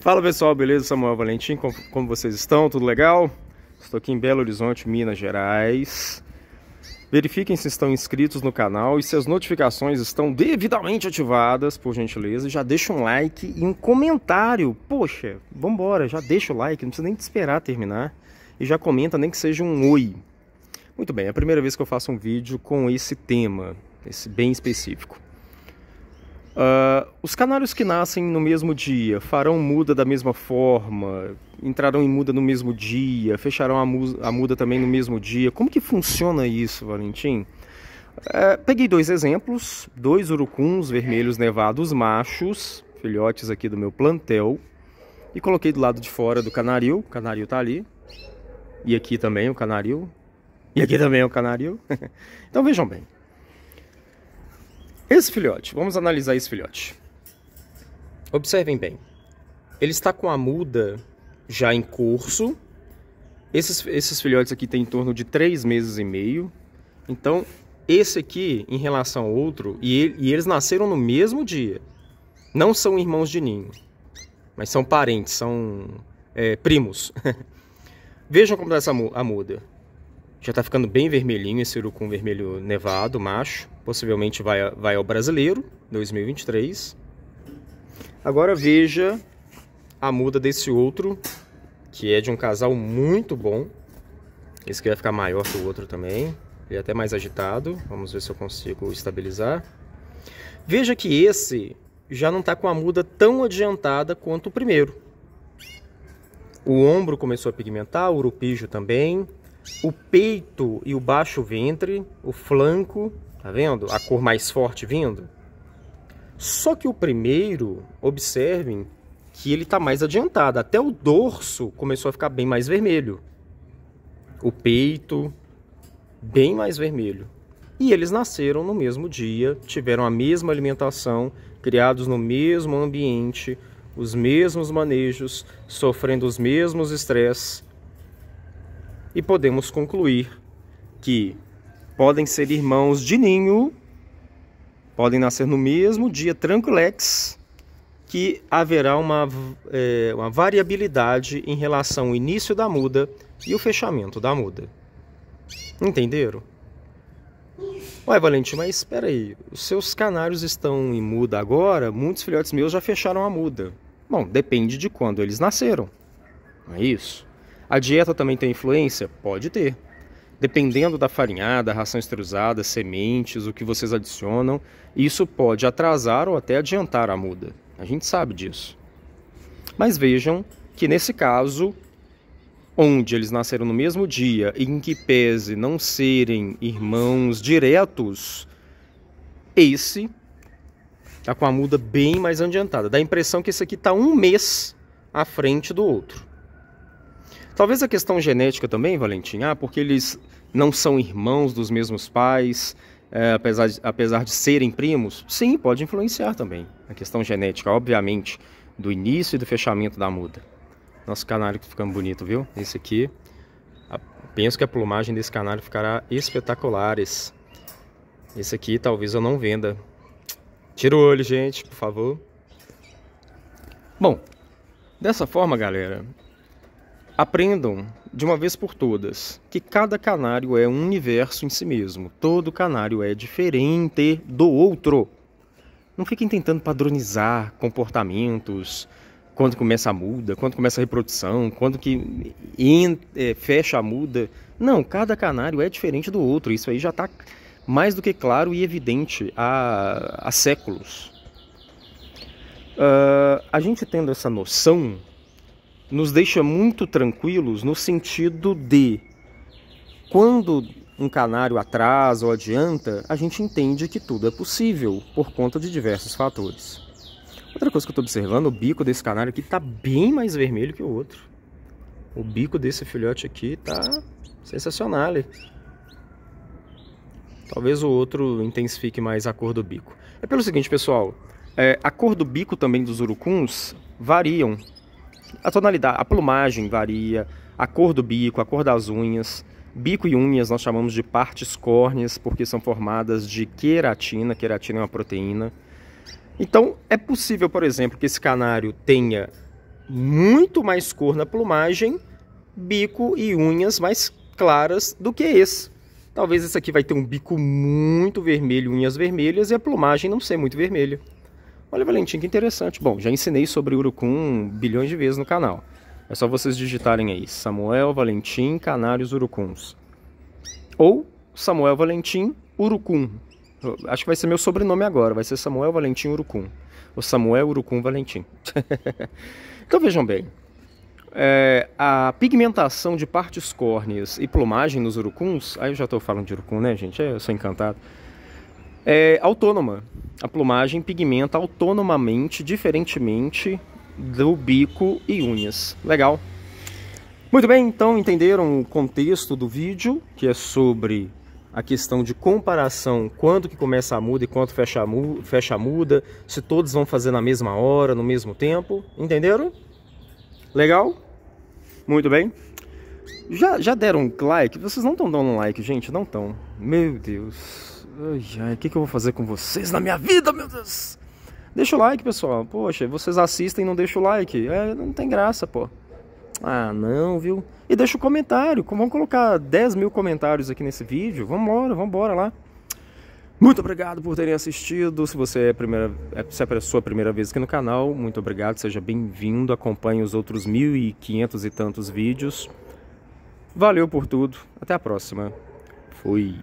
Fala pessoal, beleza? Samuel Valentim, como, como, vocês estão? Tudo legal? Estou aqui em Belo Horizonte, Minas Gerais. Verifiquem se estão inscritos no canal e se as notificações estão devidamente ativadas, por gentileza. Já deixa um like e um comentário. Poxa, vambora, já deixa o like, não precisa nem te esperar terminar. E já comenta, nem que seja um oi. Muito bem, é a primeira vez que eu faço um vídeo com esse tema, esse bem específico. Uh, os canários que nascem no mesmo dia farão muda da mesma forma, entrarão em muda no mesmo dia, fecharão a, mu a muda também no mesmo dia. Como que funciona isso, Valentim? Uh, peguei dois exemplos, dois urucuns vermelhos nevados machos, filhotes aqui do meu plantel, e coloquei do lado de fora do canaril, o canaril tá ali, e aqui também o canaril, e aqui também o canaril. então vejam bem, esse filhote, vamos analisar esse filhote. Observem bem. Ele está com a muda já em curso. Esses, esses filhotes aqui têm em torno de três meses e meio. Então, esse aqui, em relação ao outro, e, ele, e eles nasceram no mesmo dia. Não são irmãos de ninho, mas são parentes, são é, primos. Vejam como está essa muda. Já está ficando bem vermelhinho esse urucum vermelho nevado, macho. Possivelmente vai, vai ao brasileiro, 2023. Agora veja a muda desse outro, que é de um casal muito bom. Esse aqui vai ficar maior que o outro também. Ele é até mais agitado. Vamos ver se eu consigo estabilizar. Veja que esse já não está com a muda tão adiantada quanto o primeiro. O ombro começou a pigmentar, o urupijo também o peito e o baixo ventre, o flanco, tá vendo? A cor mais forte vindo. Só que o primeiro, observem que ele tá mais adiantado. Até o dorso começou a ficar bem mais vermelho. O peito, bem mais vermelho. E eles nasceram no mesmo dia, tiveram a mesma alimentação, criados no mesmo ambiente, os mesmos manejos, sofrendo os mesmos estresses e podemos concluir que podem ser irmãos de ninho, podem nascer no mesmo dia tranquilex, que haverá uma, é, uma variabilidade em relação ao início da muda e o fechamento da muda. Entenderam? Ué, Valente, mas espera aí, os seus canários estão em muda agora? Muitos filhotes meus já fecharam a muda. Bom, depende de quando eles nasceram, não é isso? A dieta também tem influência? Pode ter. Dependendo da farinhada, ração extrusada, sementes, o que vocês adicionam, isso pode atrasar ou até adiantar a muda. A gente sabe disso. Mas vejam que nesse caso, onde eles nasceram no mesmo dia e em que pese não serem irmãos diretos, esse está com a muda bem mais adiantada. Dá a impressão que esse aqui está um mês à frente do outro. Talvez a questão genética também, Valentim, ah, porque eles não são irmãos dos mesmos pais, é, apesar, de, apesar de serem primos? Sim, pode influenciar também. A questão genética, obviamente, do início e do fechamento da muda. Nosso canário tá ficando bonito, viu? Esse aqui. penso que a plumagem desse canário ficará espetaculares. Esse aqui talvez eu não venda. Tira o olho, gente, por favor. Bom, dessa forma, galera, Aprendam, de uma vez por todas, que cada canário é um universo em si mesmo. Todo canário é diferente do outro. Não fiquem tentando padronizar comportamentos, quando começa a muda, quando começa a reprodução, quando que é, fecha a muda. Não, cada canário é diferente do outro. Isso aí já está mais do que claro e evidente há, há séculos. Uh, a gente tendo essa noção nos deixa muito tranquilos no sentido de quando um canário atrasa ou adianta, a gente entende que tudo é possível por conta de diversos fatores. Outra coisa que eu estou observando, o bico desse canário aqui está bem mais vermelho que o outro. O bico desse filhote aqui está sensacional. Hein? Talvez o outro intensifique mais a cor do bico. É pelo seguinte, pessoal, é, a cor do bico também dos urucuns variam a tonalidade, a plumagem varia, a cor do bico, a cor das unhas. Bico e unhas nós chamamos de partes córneas porque são formadas de queratina, queratina é uma proteína. Então, é possível, por exemplo, que esse canário tenha muito mais cor na plumagem, bico e unhas mais claras do que esse. Talvez esse aqui vai ter um bico muito vermelho, unhas vermelhas e a plumagem não ser muito vermelha. Olha, Valentim, que interessante. Bom, já ensinei sobre urucum bilhões de vezes no canal. É só vocês digitarem aí Samuel Valentim Canários Urucuns. Ou Samuel Valentim Urucum. Acho que vai ser meu sobrenome agora, vai ser Samuel Valentim Urucum. Ou Samuel Urucum Valentim. então vejam bem. É, a pigmentação de partes córneas e plumagem nos urucuns. Aí eu já estou falando de urucum, né, gente? É, eu sou encantado é autônoma. A plumagem pigmenta autonomamente, diferentemente do bico e unhas. Legal? Muito bem, então entenderam o contexto do vídeo, que é sobre a questão de comparação, quando que começa a muda e quando fecha a, muda, fecha a muda, se todos vão fazer na mesma hora, no mesmo tempo, entenderam? Legal? Muito bem. Já, já deram like? Vocês não estão dando like, gente, não estão. Meu Deus. Ai, ai, o que, que eu vou fazer com vocês na minha vida, meu Deus? Deixa o like, pessoal. Poxa, vocês assistem e não deixam o like. É, não tem graça, pô. Ah, não, viu? E deixa o comentário. Vamos colocar 10 mil comentários aqui nesse vídeo. Vambora, vambora lá. Muito obrigado por terem assistido. Se você é a, primeira, é, se é a sua primeira vez aqui no canal, muito obrigado, seja bem-vindo. Acompanhe os outros 1.500 e tantos vídeos. Valeu por tudo. Até a próxima. Fui.